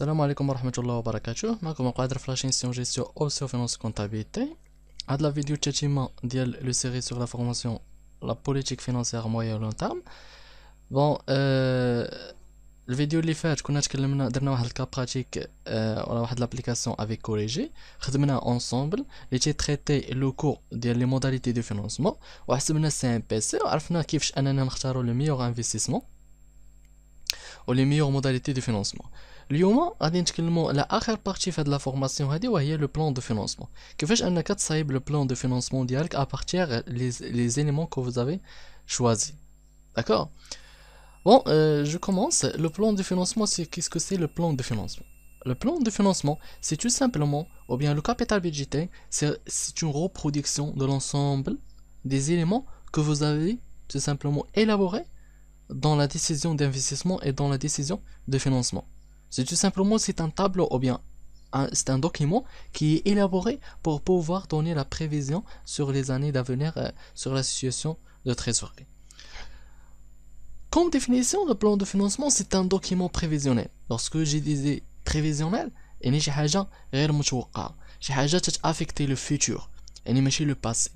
Salam alaikum wa rahmatoullahi wa barakatouh. Ma koum qadra flashin gestion gestion obsio finance comptabilité. Had la vidéo tchajimal dial le série sur la formation la politique financière moyen et long terme. Bon la le vidéo li fat kouna tkelmna, le wahed cas pratique de l'application avec corrigé, khdemna ensemble li t'a traité le cours des les modalités de financement, wa hasbna un pc w rafna kifach annana nkhterou le meilleur investissement ou les meilleures modalités de financement. اليوم arrière partie de la formation في le plan de financement وهي لو بلان دو فينانسمون كيفاش انك تصايب لو بلان دو فينانسمون ديالك partir لي éléments que vous choisis. D'accord Bon, euh, je commence. Le plan de financement, c'est qu'est-ce que c'est le plan de financement Le plan de financement, c'est tout simplement, ou bien le capital budgétaire, c'est une reproduction de l'ensemble des éléments que vous avez tout simplement élaborés dans la décision d'investissement et dans la décision de financement. C'est tout simplement c'est un tableau ou bien c'est un document qui est élaboré pour pouvoir donner la prévision sur les années d'avenir euh, sur la situation de trésorerie. Comme définition, le plan de financement, c'est un document prévisionnel. Lorsque j'ai disais prévisionnel, يعني pas حاجة غير j'ai شي le passé le futur, يعني ماشي le passé.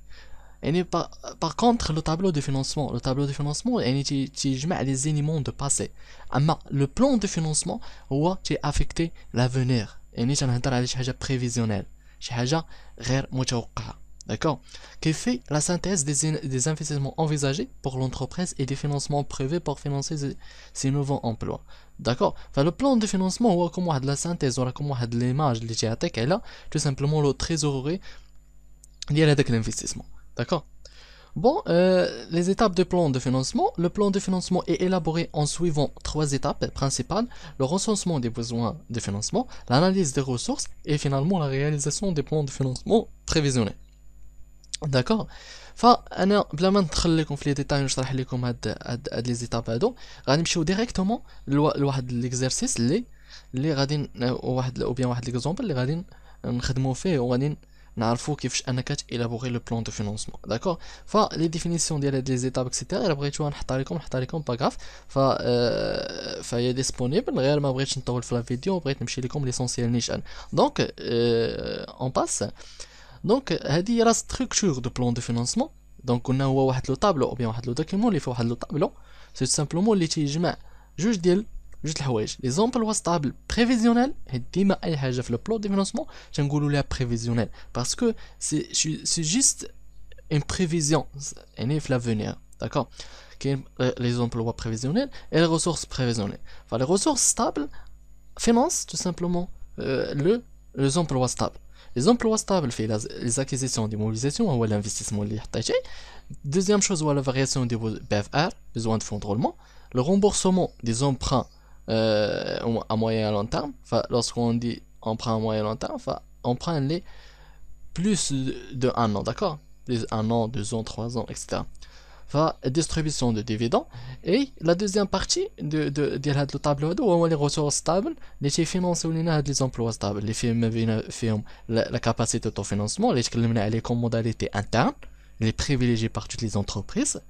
Et par, contre, le tableau de financement, le tableau de financement, je mets les éléments de passé. Le plan de financement, tu es affecté l'avenir. Et un chose prévisionnel. D'accord Qui fait la synthèse des, investissements envisagés pour l'entreprise et des financements prévus pour financer ces nouveaux emplois. D'accord Le plan de financement, ou comme de la synthèse, ou comme a de l'image, tout simplement le trésorerie a à l'investissement. D'accord Bon, euh, les étapes de plan de financement. Le plan de financement est élaboré en suivant trois étapes principales. Le recensement des besoins de financement, l'analyse des ressources et finalement la réalisation des plans de financement prévisionnés. D'accord فانا بلا ما les لكم في لي ديتاي ونشرح لكم هاد هاد, هاد لي زيتاب هادو غنمشيو ديريكتومون لواحد l'exercice اللي اللي غادي واحد واحد غادي il faut élaborer le plan de financement. D'accord Les définitions des étapes, etc. sont disponibles. Je la vidéo. l'essentiel. Donc, on passe. Donc, il la structure du plan de financement. Donc, on a le tableau ou bien le document. Il faut le tableau. C'est tout simplement les emplois stables prévisionnels et بريفيزيونيل et اي le في البلو financement تنقولوا لها بريفيزيونيل prévisionnel parce que' c'est juste une يعني في لافونير l'avenir, d'accord euh, les emplois prévisionnels et les ressources prévisionnelles. Enfin, les ressources stables financent tout simplement euh, le, les emplois stables. Les emplois stables font les acquisitions d'immobilisation ou l'investissement Deuxième chose, la variation des BFR, besoin de fonds de roulement. Le remboursement des emprunts euh, à moyen et long terme, enfin lorsqu'on dit on prend à moyen et long terme, on prend les plus de un an, d'accord Un an, deux ans, trois ans, etc. Enfin, distribution de dividendes. Et la deuxième partie de, de, table, le tableau, on les ressources stables, les financés les emplois stables, les firmes, la, la capacité d'autofinancement, les, les modalités internes, les privilégiés par toutes les entreprises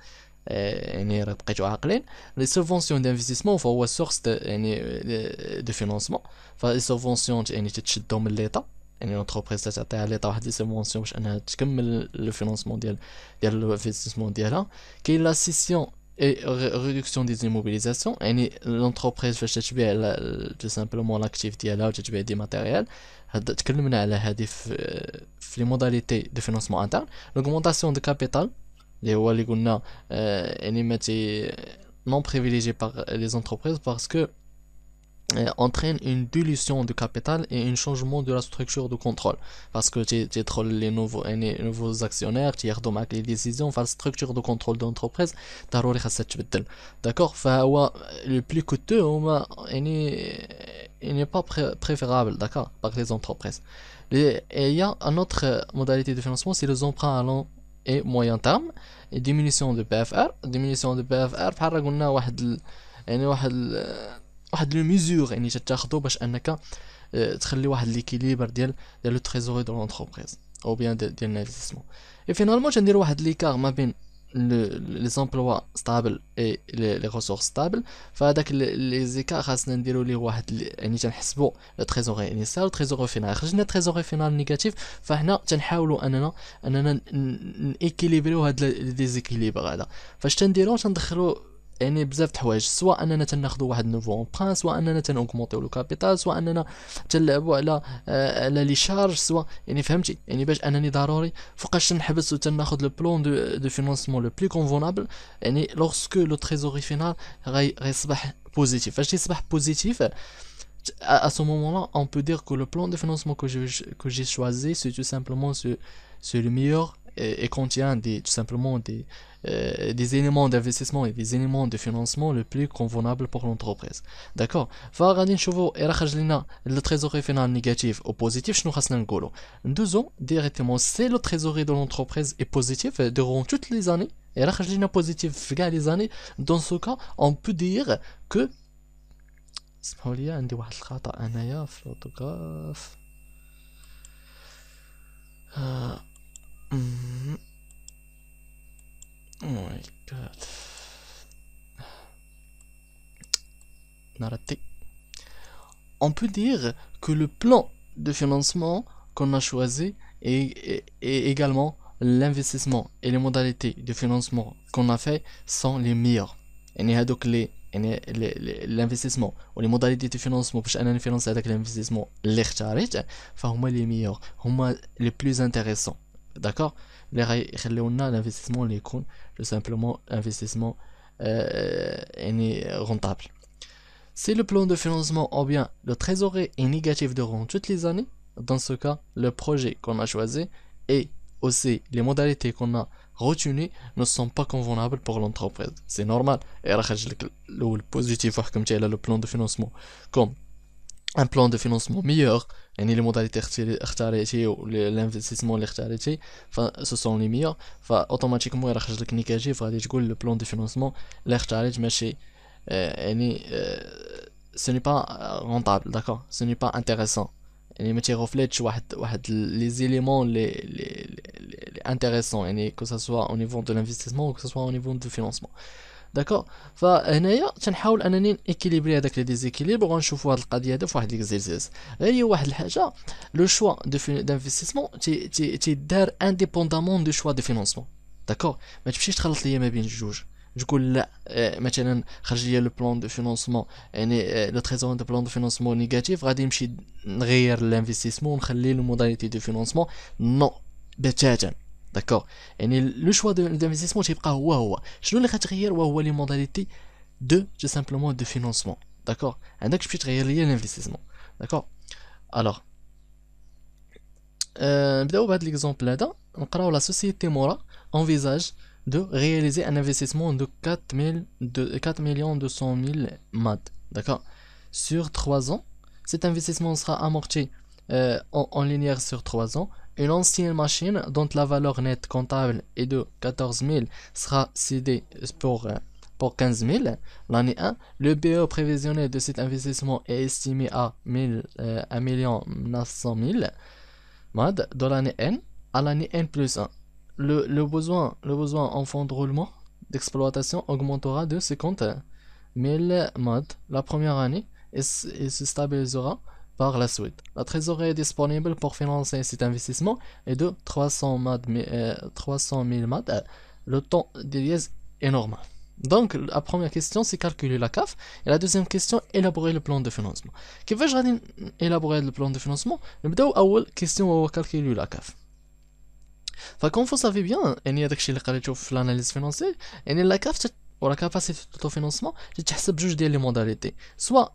les subventions d'investissement font les sources de financement, les subventions sont données à l'État, l'entreprise de l'État a des subventions pour le financement mondial, qui est la cession et la réduction des immobilisations, l'entreprise de l'État a simplement l'actif de l'État, de l'État a des matériels, modalités de financement interne, l'augmentation de capital, les euh, et les euh, non privilégiés par les entreprises parce que euh, entraîne une dilution du capital et un changement de la structure de contrôle parce que tu trolles les nouveaux les nouveaux actionnaires tu avec les décisions enfin la structure de contrôle d'entreprise d'accord le plus coûteux et il n'est pas préférable d'accord par les entreprises et il y a une autre modalité de financement c'est les emprunts à long اي موين تيرم ديمينيسيون دو بي اف ار ديمينيسيون دو بي اف ار بحال راه قلنا واحد ال... يعني واحد ال... واحد لو ميزور يعني تتاخذو باش انك آه، تخلي واحد ليكيليبر ديال ديال لو تريزوري دو لونتربريز او بيان ديال الانفستمون اي فينالمون تندير واحد ليكار ما بين لي زومبلوا ستابل اي لي ريسورس ستابل فهذاك لي زيكا خاصنا نديرو ليه واحد يعني لو تريزوري انيسيال تريزوري فينال خرجنا تريزوري فينال نيجاتيف فهنا تنحاولوا اننا اننا نيكيليبريو هاد لي ديزيكيليبر هذا فاش تنديرو تندخلو يعني بزاف د الحوايج سواء اننا تناخذوا واحد نوفو برانس سواء اننا تنوكمونطيو لو كابيتال سواء اننا تنلعبوا على على لي شارج سواء يعني فهمتي يعني باش انني ضروري فوقاش نحبس و تناخذ لو بلون دو دو فينونسمون لو بلي كونفونابل يعني لوغسكو لو تريزوري فينال غيصبح بوزيتيف فاش يصبح بوزيتيف à, ce moment-là, on peut dire que le plan de financement que j'ai que choisi, c'est tout simplement ce, le meilleur et contient tout simplement des, euh, des éléments d'investissement et des éléments de financement le plus convenable pour l'entreprise. D'accord le trésorerie final négatif ou positif, Nous directement, si le trésorerie de l'entreprise est positif euh, durant toutes les années. Et positif, les années. Dans ce cas, on peut dire que. Mm-hmm. Oh On peut dire que le plan de financement qu'on a choisi et, également l'investissement et les modalités de financement qu'on a fait sont les meilleurs. Et donc l'investissement ou les modalités de financement pour انا avec l'investissement اللي au les meilleurs moins les plus intéressants d'accord l'investissement l'investissement l'investissement les simplement simplement simplement investissement يعني euh, euh, rentable Si le plan de financement ou bien le trésorerie est négatif durant toutes les années, dans ce cas, le projet qu'on a choisi et aussi les modalités qu'on a retenues ne sont pas convenables pour l'entreprise. C'est normal. Et le positif, comme le plan de financement, comme un plan de financement meilleur, يعني لي موداليتي اختاريتي والانفستيسمون اللي اختاريتي فسو سون لي ميور اوتوماتيكمون راه خرج لك نيجاتيف غادي تقول لو بلون دو فينونسمون اللي اختاريت ماشي يعني سو با رونطابل داكور سو ني با انتيريسون يعني ما تيغوفليتش واحد واحد لي زيليمون لي لي انتيريسون يعني كو سوا او نيفو دو لانفستيسمون كو سوا او نيفو دو فينونسمون داكوغ فهنايا تنحاول انني اكيليبري هذاك لي ديزيكيليبر وغنشوفوا هاد القضيه هذا في واحد ليكزيرسيس غير هي واحد الحاجه لو شوا تي تيدار انديبوندامون دو شوا دو فينونسمون داكوغ ما تمشيش تخلط ليا ما بين الجوج تقول لا مثلا خرج ليا لو بلان دو فينونسمون يعني لو تريزون دو بلان دو فينونسمون نيجاتيف غادي نمشي نغير لانفستيسمون ونخلي لو موداليتي دو فينونسمون نو بتاتا D'accord. Et le choix de l'investissement, je vais pas ouah ouah. Je ne vais pas tirer ouah les modalités de, simplement, de financement. D'accord. Un acte puis l'investissement. D'accord. Alors, on euh, va l'exemple là-dedans. alors la société Mora envisage de réaliser un investissement de 4 millions 000 cent MAD. D'accord. Sur 3 ans, cet investissement sera amorti euh, en linéaire sur 3 ans une ancienne machine dont la valeur nette comptable est de 14 000 sera cédée pour, euh, pour 15 000 l'année 1. Le BE prévisionnel de cet investissement est estimé à 1 900 000 MAD de l'année N à l'année N plus 1. Le, besoin, le besoin en fonds de roulement d'exploitation augmentera de 50 000 MAD la première année et se stabilisera par la suite. La trésorerie disponible pour financer cet investissement est de 300, 000 MAD. le temps d'Eliès est normal. Donc, la première question, c'est calculer la CAF. Et la deuxième question, élaborer le plan de financement. Qui veut élaborer le plan de financement La question, calculer la CAF. bien, savez صافي بيان يعني a des اللي qui في الاناليز l'analyse يعني لا كاف ولا La دو فينونسمون تتحسب بجوج ديال لي modalités. Soit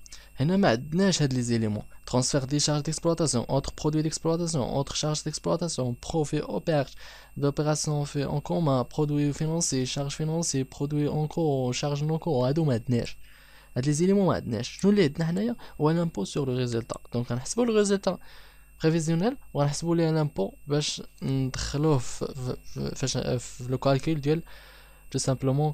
هنا ما عندناش هاد لي زيليمون ترانسفير دي شارج ديكسبلوطاسيون اونتر برودوي ديكسبلوطاسيون اونتر شارج ديكسبلوطاسيون بروفي او بيرت دوبيراسيون في اون كومان برودوي فينونسي شارج فينونسي برودوي اون كور شارج نون كور هادو ما عندناش هاد لي زيليمون ما عندناش شنو اللي عندنا حنايا هو لامبو سور لو ريزلتا دونك غنحسبو لو ريزلتا بريفيزيونيل وغنحسبو ليه لامبو باش ندخلوه في فاش في لو كالكول ديال تو سامبلومون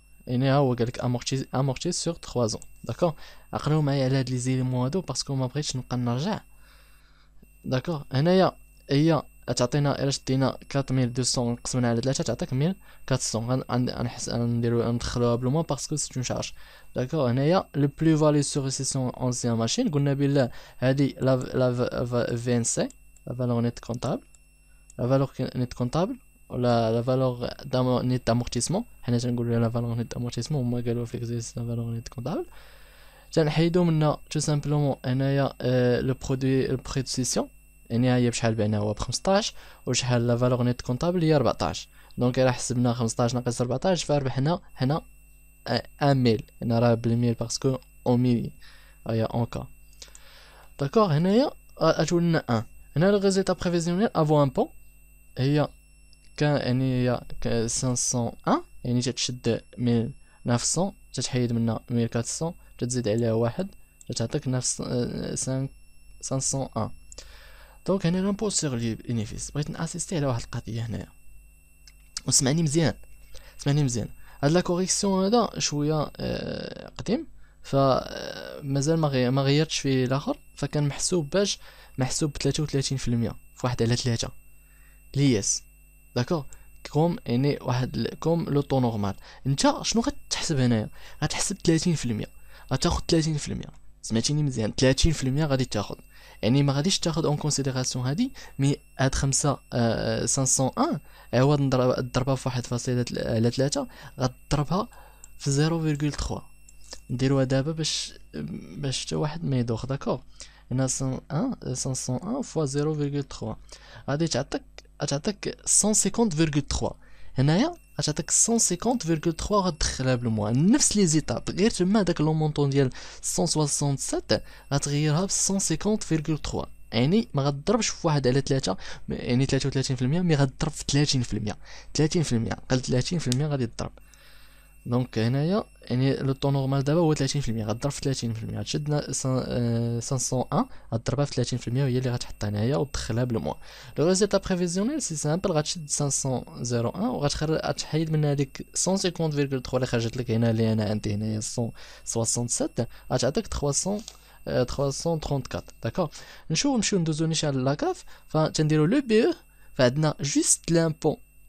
Il y a un amortissement sur 3 ans. D'accord alors Je vais vous montrer les îles Moado parce que je ne peux pas nager. D'accord Il y a un chat qui a 4200 xml de la chat qui a 1400. On ne peut pas le montrer parce que c'est une charge. D'accord Il y a le plus-value sur une récession en machine. Il y a le 27. La valeur nette comptable. La valeur nette comptable. ولا لا فالور نيت امورتيسمون حنا تنقولوا لا فالور نيت امورتيسمون هما قالوا في اكزيس لا فالور نيت كونطابل تنحيدو منا تو سامبلومون هنايا لو برودوي البري دو سيسيون يعني هي بشحال بعنا هو ب 15 وشحال لا فالور نيت كونطابل هي 14 دونك الا حسبنا 15 ناقص 14 فربحنا هنا 1000 آه، هنا راه بالميل باسكو اون ميلي هيا اون كا داكور هنايا غتولي آه، 1 هنا لو ريزلتا بريفيزيونيل افو ان بون هي كان يعني هي 501 يعني تتشد من 900 تتحيد منها 1400 تتزيد عليها واحد تعطيك نفس 501 آه، دونك هنا لامبو سيغ لي بينيفيس بغيت ناسيستي على واحد القضيه هنايا وسمعني مزيان سمعني مزيان هاد لا كوريكسيون هذا شويه آه، قديم ف آه، مازال ما ما غيرتش فيه الاخر فكان محسوب باش محسوب ب 33% في واحد على 3 ليس داكوغ كوم يعني واحد كوم لو طو نورمال انت شنو غتحسب هنايا غتحسب 30% غتاخد 30% سمعتيني مزيان 30% غادي تاخد يعني ما غاديش تاخد اون كونسيديراسيون هادي مي هاد 5 آه 501 عوض نضربها في واحد فاصلة على 3 غتضربها في 0.3 نديروها دابا باش باش حتى واحد ما يدوخ داكوغ هنا 501 501 فوا 0.3 غادي تعطيك غتعطيك 150.3 هنايا غتعطيك 150.3 غتدخلها بالموا نفس لي زيتاب غير تما داك لو مونطون ديال 167 غتغيرها ب 150.3 يعني ما غتضربش في واحد على ثلاثة يعني 33% مي غتضرب في 30% 30% قال 30% غادي تضرب دونك هنايا يعني لو طون نورمال دابا هو 30% غضرب في 30% تشد 501 غضربها في 30% آه، وهي اللي غتحطها هنايا وتدخلها بالموا لو ريزيتا بريفيزيونيل سي سامبل غتشد 501 وغتخرج وغتحيد منها هذيك 150.3 اللي خرجت لك هنا اللي انا عندي هنايا 167 غتعطيك 300 334 آه، داكور نشوف نمشيو ندوزو نيشان لاكاف فتنديرو لو بي او فعندنا جوست لامبون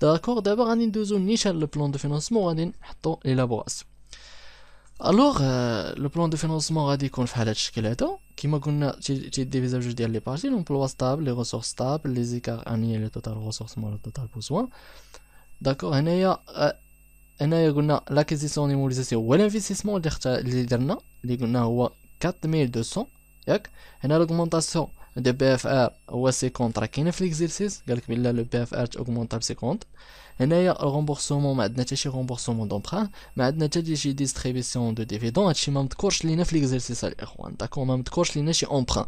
D'accord D'abord, on va le plan de financement et on l'élaboration. Alors, euh, le plan de financement va qu'on fait le schéma. Comme on a dit, les parties, l'emploi stable, les ressources stables, les écarts annuels, le total ressources, le total besoin. D'accord On a euh, l'acquisition, l'immobilisation ou l'investissement. On a 4200. On a l'augmentation. دي بي اف ار هو 50 راه كاينه في ليكزيرسيس قالك بلا لو بي اف ار تاوغمونطا ب 50 هنايا غومبورسومون ما عندنا حتى شي غومبورسمون دونبران ما عندنا حتى شي ديستريبيسيون دو ديفيدون هادشي ما مذكورش لينا في ليكزيرسيس الاخوان داكو ما مذكورش لينا شي اونبران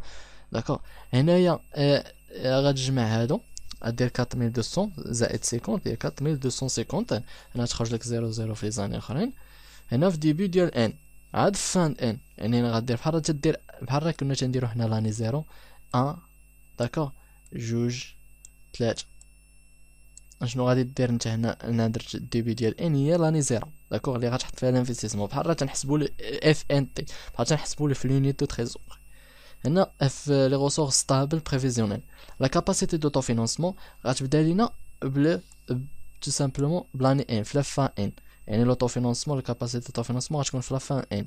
داكو هنايا آه، آه، غتجمع هادو غدير 4200 زائد 50 هي 4250 هنا تخرج لك 00 في زاني اخرين هنا في ديبي ديال ان عاد في فان ان يعني غدير بحال تدير بحال كنا تنديرو حنا لاني زيرو ان داكوغ جوج تلاتة شنو غادي دير نتا هنا انا درت الديبي ديال ان هي لاني زيرو داكوغ اللي غتحط فيها لانفيستيسمون بحال راه تنحسبو اف ان تي بحال تنحسبو في لونيت دو تريزور هنا اف لي ريسورس ستابل بريفيزيونيل لا كاباسيتي دوتو فينونسمون غتبدا لينا بل تو سامبلومون بلاني ان في لافان ان يعني لوتو فينونسمون لا كاباسيتي دوتو فينونسمون غتكون في لافان ان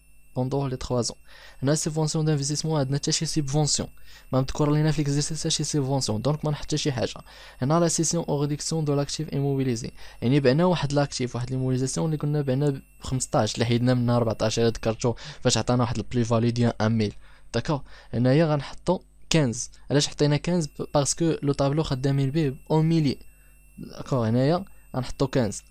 بوندور لي 3 زون هنا سيفونسيون دانفستيسمون عندنا حتى شي سيفونسيون ما مذكور لينا في ليكزيرسيس حتى شي سيفونسيون دونك ما نحط حتى شي حاجه هنا لا سيسيون او ريدكسيون دو لاكتيف ايموبيليزي يعني بعنا واحد لاكتيف واحد ليموبيليزاسيون اللي كنا بعنا ب 15 اللي حيدنا منها 14 ذكرتو فاش عطانا واحد البلي فالي ديال 1000 ميل داكور هنايا غنحطو 15 علاش حطينا 15 باسكو لو طابلو خدامين به او ميلي داكور هنايا غنحطو 15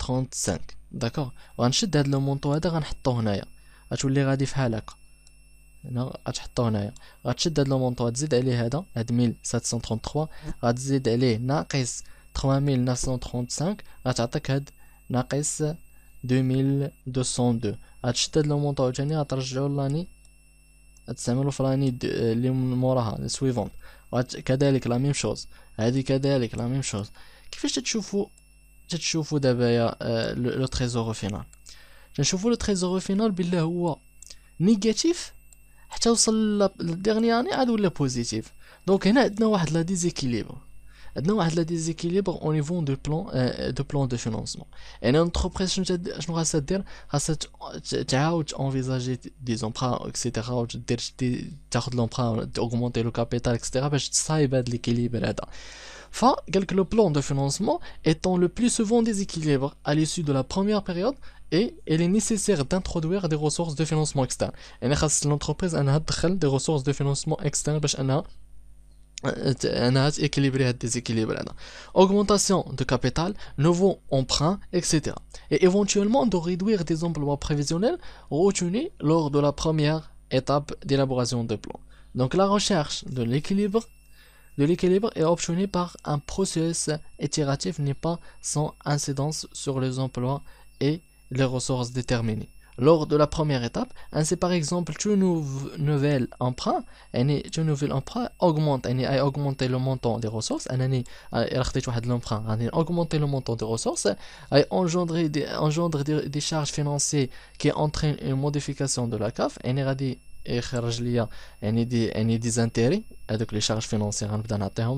35 داكوغ غنشد هاد لو مونطو هذا غنحطو هنايا غتولي غادي في هكا هنا غتحطو هنايا غتشد هاد لو مونطو تزيد عليه هذا هاد 1733 غتزيد عليه ناقص 3935 غتعطيك هاد ناقص 2202 غتشد هاد لو مونطو عاوتاني غترجعو لاني غتستعملو في لاني اللي موراها سويفون كذلك لا ميم شوز هادي كذلك لا ميم شوز كيفاش تتشوفوا le trésor final. Je vais le trésor final. est négatif. Il est passé à la année Donc, maintenant, nous avons un déséquilibre. a un déséquilibre au niveau du plan de plan de financement. Une entreprise, je nous reste à cette envisager des emprunts, etc. d'augmenter le capital, etc. Ça va être l'équilibre là-dedans. Enfin, que le plan de financement étant le plus souvent déséquilibré à l'issue de la première période et il est nécessaire d'introduire des ressources de financement externes, Et l'entreprise a des ressources de financement externe pour euh, équilibrer le déséquilibre. augmentation de capital nouveaux emprunts, etc et éventuellement de réduire des emplois prévisionnels retenus lors de la première étape d'élaboration de plan donc la recherche de l'équilibre de l'équilibre est optionné par un processus itératif n'est pas sans incidence sur les emplois et les ressources déterminées. Lors de la première étape, ainsi par exemple, tout nouvel emprunt, tout nouvel emprunt augmente, a augmenté le montant des ressources, un année a l'emprunt, a augmenté le montant des ressources, a engendré des, engendre des, charges financières qui entraînent une modification de la CAF, et et il y a des intérêts, donc de charges financières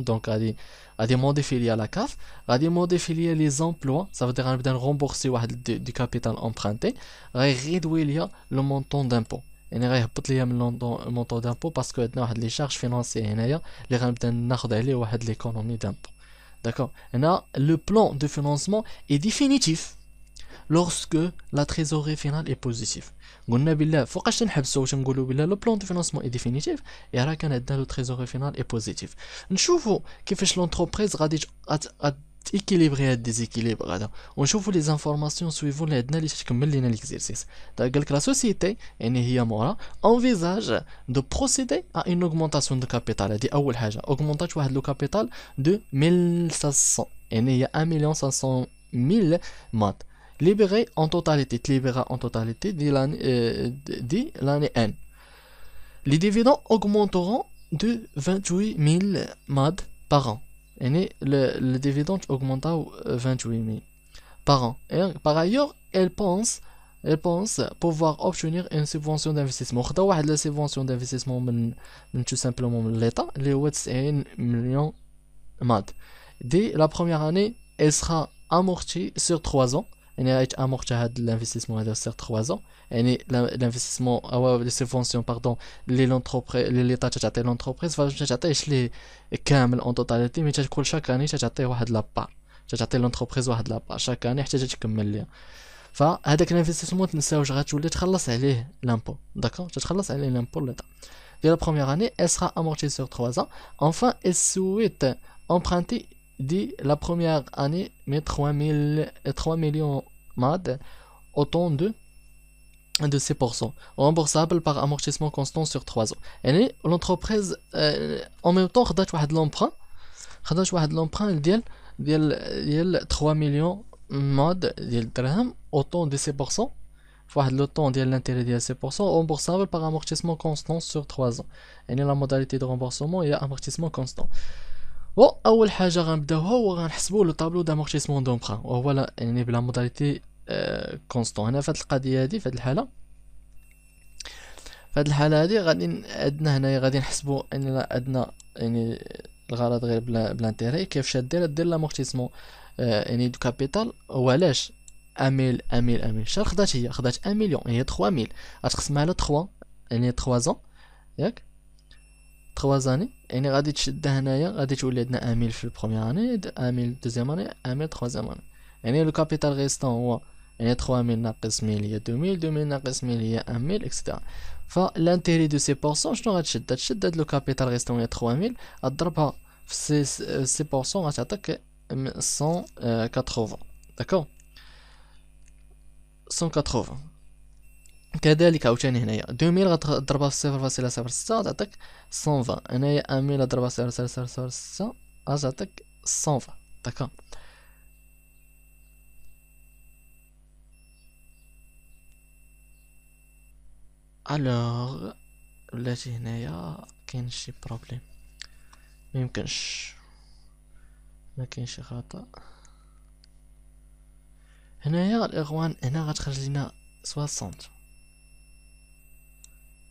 Donc, il y a des modes de filier à la CAF, il y a des modes de filier les emplois, ça veut dire qu'il y a des remboursements du capital emprunté, il y a des le montant d'impôt. Il y a des modes de filier le montant d'impôt parce que les charges financières Il y a des modes de filier d'impôt. D'accord Maintenant, le plan de financement est définitif lorsque la trésorerie finale est positive. قلنا بالله فوقاش تنحبسو تنقولوا بالله لو بلون دو فينانسمون اي ديفينيتيف اي راه كان عندنا لو تريزوري فينال اي بوزيتيف نشوفوا كيفاش لونتربريز غادي تيكيليبري هاد ديزيكيليبر هذا ونشوفوا لي زانفورماسيون سويفون اللي عندنا اللي تكمل لينا ليكزيرسيس قال لك لا سوسيتي يعني هي مورا انفيزاج دو بروسيدي ا اون اوغمونطاسيون دو كابيتال هادي اول حاجه اوغمونطات واحد لو كابيتال دو 1500 يعني هي 1 500 ميل مات libéré en totalité, libéré en totalité dès l'année euh, N. Les dividendes augmenteront de 28 000 MAD par an. Et le, dividende augmenta 28 000 euh, par an. par ailleurs, elle pense, elle pense pouvoir obtenir une subvention d'investissement. La subvention d'investissement, tout simplement l'État, les 1 millions MAD. Dès la première année, elle sera amortie sur 3 ans. يعني l'investissement à sur 3 ans Et l'investissement ah ou les subventions pardon les l'entreprise l'état تعطي l'entreprise فاش تعطيش ليه كامل chaque مي année, شاك تعطيه واحد لابار تعطي l'entreprise واحد لابار تكمل فهذاك الانفستيسمون تنساوش غتولي تخلص عليه لامبو داكور تتخلص عليه لامبو في la première année elle sera amortie sur 3 ans enfin elle souhaite emprunter dit la première année mais 3000 3 millions mad autant de de pourcents remboursable par amortissement constant sur 3 ans et l'entreprise euh, en même temps de l'emprunt redat de l'emprunt il dit 3 millions mad ديال autant de 7% fois le temps de l'intérêt de 7% remboursable par amortissement constant sur 3 ans et la modalité de remboursement est amortissement constant واول حاجه غنبداوها هو غنحسبوا لو طابلو دامورتيسمون دومبرا وهو لا يعني بلا موداليتي كونستون آه، هنا في القضيه هادي في الحاله في الحاله هادي غادي عندنا هنايا غادي نحسبوا ان عندنا يعني الغرض غير بلا بلانتيري كيفاش دير دير لامورتيسمون آه، يعني دو كابيتال وعلاش اميل اميل اميل شحال خدات هي خدات 1 مليون يعني هي 3000 غتقسمها على 3 يعني 3 زون ياك 3 زاني يعني غادي تشدها هنايا غادي تولي عندنا اميل في البروميير اني اميل دوزيام اني اميل تخوازيام اني يعني لو كابيتال ريستون هو يعني 3000 ناقص 1000 هي 2000 2000 ناقص 1000 هي 1000 اكسيتيرا فلانتيري دو سي بورسون شنو غتشد تشد هاد لو كابيتال ريستون هي 3000 غضربها في سي سي بورسون غتعطيك 180 داكور 180 كذلك عاوتاني هنايا 2000 غتضربها في 0.06 فاصلة غتعطيك 120 هنايا 1000 ضربها في صفر صفر غتعطيك 120 داكا الوغ بلاتي هنايا كاين شي بروبليم ميمكنش ما كاين شي خطا هنايا الاخوان هنا غتخرج لينا 60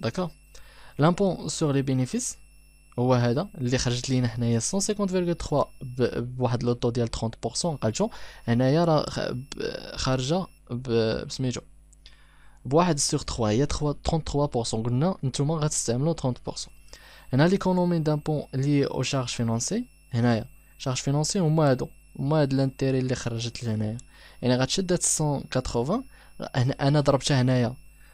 داكا لامبون سوغ لي بينيفيس هو هذا اللي خرجت لينا هنايا 150.3 بواحد لو طو ديال 30% قالتو هنايا راه خارجه بسميتو بواحد سوغ 3 هي 33% قلنا نتوما غتستعملوا 30% هنا ليكونومي بون لي او شارج فينانسي هنايا شارج فينانسي هما هادو هما هاد لانتيري اللي خرجت لهنايا يعني غتشد هاد 180 انا ضربتها هنايا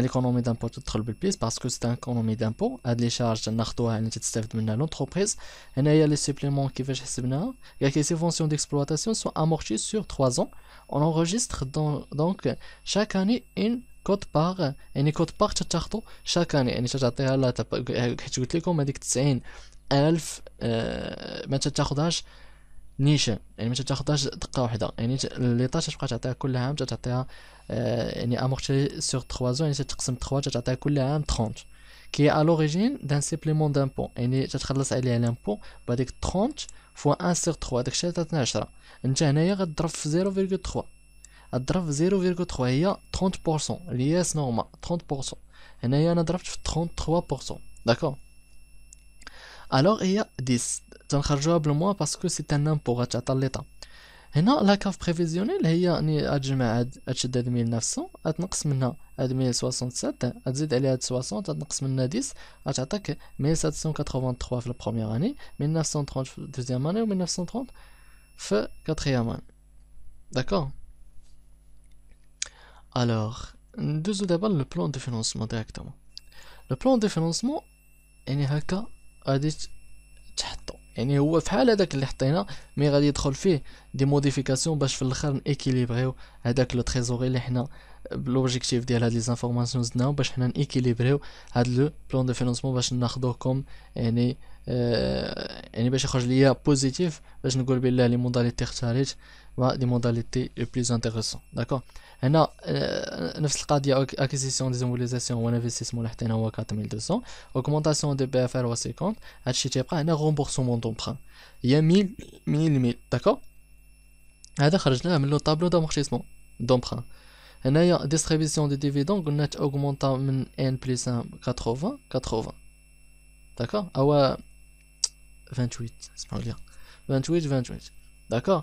l'économie d'impôt tout le plus parce que c'est un économie d'impôt à des charges d'un acteur à une petite de mener l'entreprise il y a les suppléments qui veulent se mener et que ces fonctions d'exploitation sont amorties sur trois ans on enregistre donc chaque année une cote par une cote par chaque année une charge à terre là euh, tu as pas que tu 90 000 mètres نيشان يعني ما تاخذهاش دقه واحده يعني لي طاش تبقى تعطيها كل عام تعطيها آه يعني امورتي سور 3 زون يعني تقسم 3 تعطيها كل عام 30 كي ا لوريجين دان سيبليمون دامبو يعني تتخلص عليه لامبو بهذيك 30 فوا 1 سور 3 داكشي تعطينا 10 انت هنايا غتضرب في 0.3 الضرب 0.3 هي 30% اللي هي نورمال 30% هنايا انا ضربت في 33% داكور Alors, il y a 10. C'est un jouable moins parce que c'est un homme pour l'État. Et non, la cave prévisionnelle, il y a un adjimé à 1900, à 1067, à 1060, à 1060, à 1783 la première année, à 1930 la deuxième année, à 1930 la quatrième année. D'accord Alors, nous allons débattre le plan de financement directement. Le plan de financement, il a غادي تحطو يعني هو فحال هذاك اللي حطينا مي غادي يدخل فيه دي موديفيكاسيون باش في الاخر نيكيليبريو هذاك لو تريزوري اللي حنا بلوبجيكتيف ديال هاد لي زانفورماسيون زدناهم باش حنا نيكيليبريو هاد لو بلان دو فينونسمون باش ناخذوه كوم يعني آه يعني باش يخرج ليا بوزيتيف باش نقول بالله لي موداليتي اختاريت des modalités les plus intéressantes. D'accord Et là, nous avons acquisition des immobilisations ou un investissement de 4200, augmentation des BFR ou 50, et remboursement d'emprunt. Il y a 1000, 1000, 1000. D'accord هذا خرجنا من لو طابلو دامورتيسمون دومبران هنايا distribution دي ديفيدون قلنا تاوغمونتا من de 1 80 80 D'accord او 28 اسمعوا لي 28 28 d'accord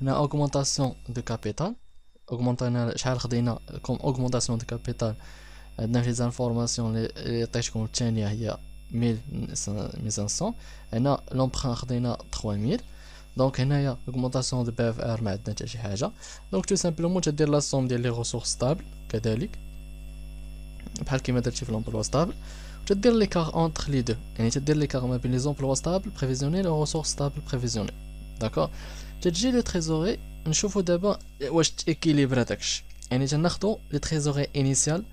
E une augmentation de capital augmentation comme augmentation de capital dans les informations les tâches qu'on obtient il y a 100. et là l'emprunt 3000 donc il y a augmentation de BFR donc tout simplement je dis la somme des les ressources stables cadalique par qui mettre chiffre l'emploi stable je les l'écart entre les deux et je dire l'écart entre les emplois stables prévisionnels et les ressources stables prévisionnés d'accord تجي لو تريزوري نشوفو دابا واش تيكيليبر داكشي يعني تناخدو لي تريزوري انيسيال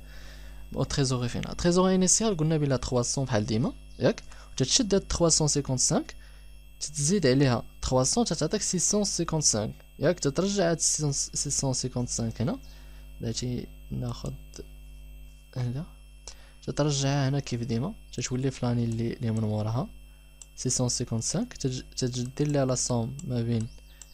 و تريزوري فينال تريزوري انيسيال قلنا بلا 300 بحال ديما ياك تتشد هاد 355 تزيد عليها 300 تتعطيك 655 ياك تترجع هاد 655 هنا بلاتي ناخد هنا تترجعها هنا كيف ديما تتولي فلاني لاني اللي من وراها 655 تدير ليها لا ما بين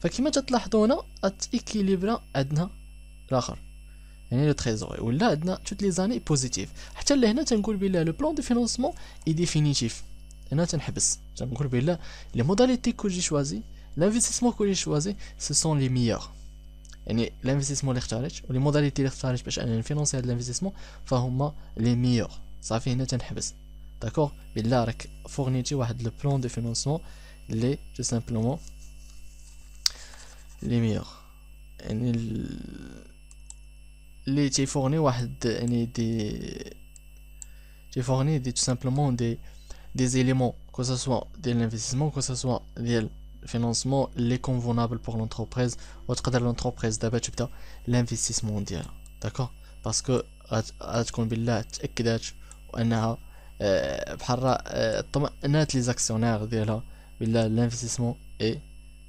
فكما تلاحظوا هنا اتيكيليبرا عندنا الاخر يعني لو تريزور ولا عندنا توت لي زاني بوزيتيف حتى لهنا تنقول بلا لو بلان دو فينونسمون اي ديفينيتيف هنا تنحبس تنقول بلا لي موداليتي كو جي شوازي لانفيستيسمون كو جي شوازي سو سون لي ميور يعني لي اللي اختاريت ولي موداليتي اللي اختاريت باش انا نفينونسي هاد الانفيستيسمون فهما لي ميور صافي هنا تنحبس داكوغ بلا راك فورنيتي واحد لو بلان دو فينونسمون لي تو سامبلومون Les murs et les téléphones et des tout simplement des éléments que ce soit de l'investissement que ce soit des financements les convenables pour l'entreprise autre de l'entreprise d'abord, l'investissement mondial d'accord parce que euh, euh, les actionnaires l'investissement et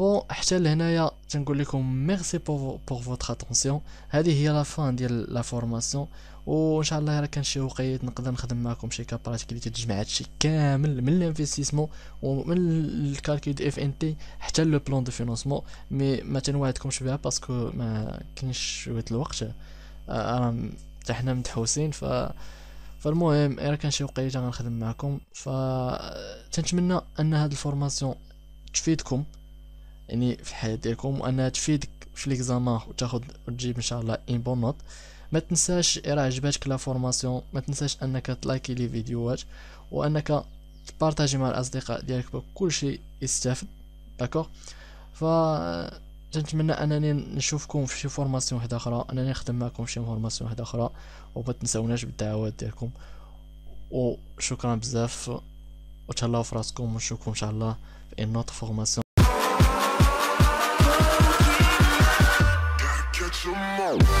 بون حتى لهنايا تنقول لكم ميرسي بور فوتر اتونسيون هذه هي لا فان ديال لا فورماسيون وان شاء الله الا كان شي وقيت نقدر نخدم معكم شي كابراتيك اللي تجمع هادشي كامل من الانفستيسمون ومن الكالكيل دي اف ان تي حتى لو بلون دو فينونسمون مي ما تنوعدكمش بها باسكو ما كاينش شويه الوقت راه حتى حنا متحوسين ف فالمهم الا كان شي وقيت غنخدم معكم ف تنتمنى ان هاد الفورماسيون تفيدكم يعني في الحياه ديالكم وانها تفيدك في ليكزامان وتاخذ وتجيب ان شاء الله ان بون نوت ما تنساش إيه راه عجباتك لا فورماسيون ما تنساش انك تلايكي لي فيديوهات وانك تبارطاجي مع الاصدقاء ديالك بكل شيء يستافد داكوغ ف تنتمنى انني نشوفكم في شي فورماسيون وحده اخرى انني نخدم معكم في شي فورماسيون وحده اخرى وما تنساوناش بالدعوات ديالكم وشكرا بزاف وتهلاو في راسكم ونشوفكم ان شاء الله في نوت فورماسيون Show.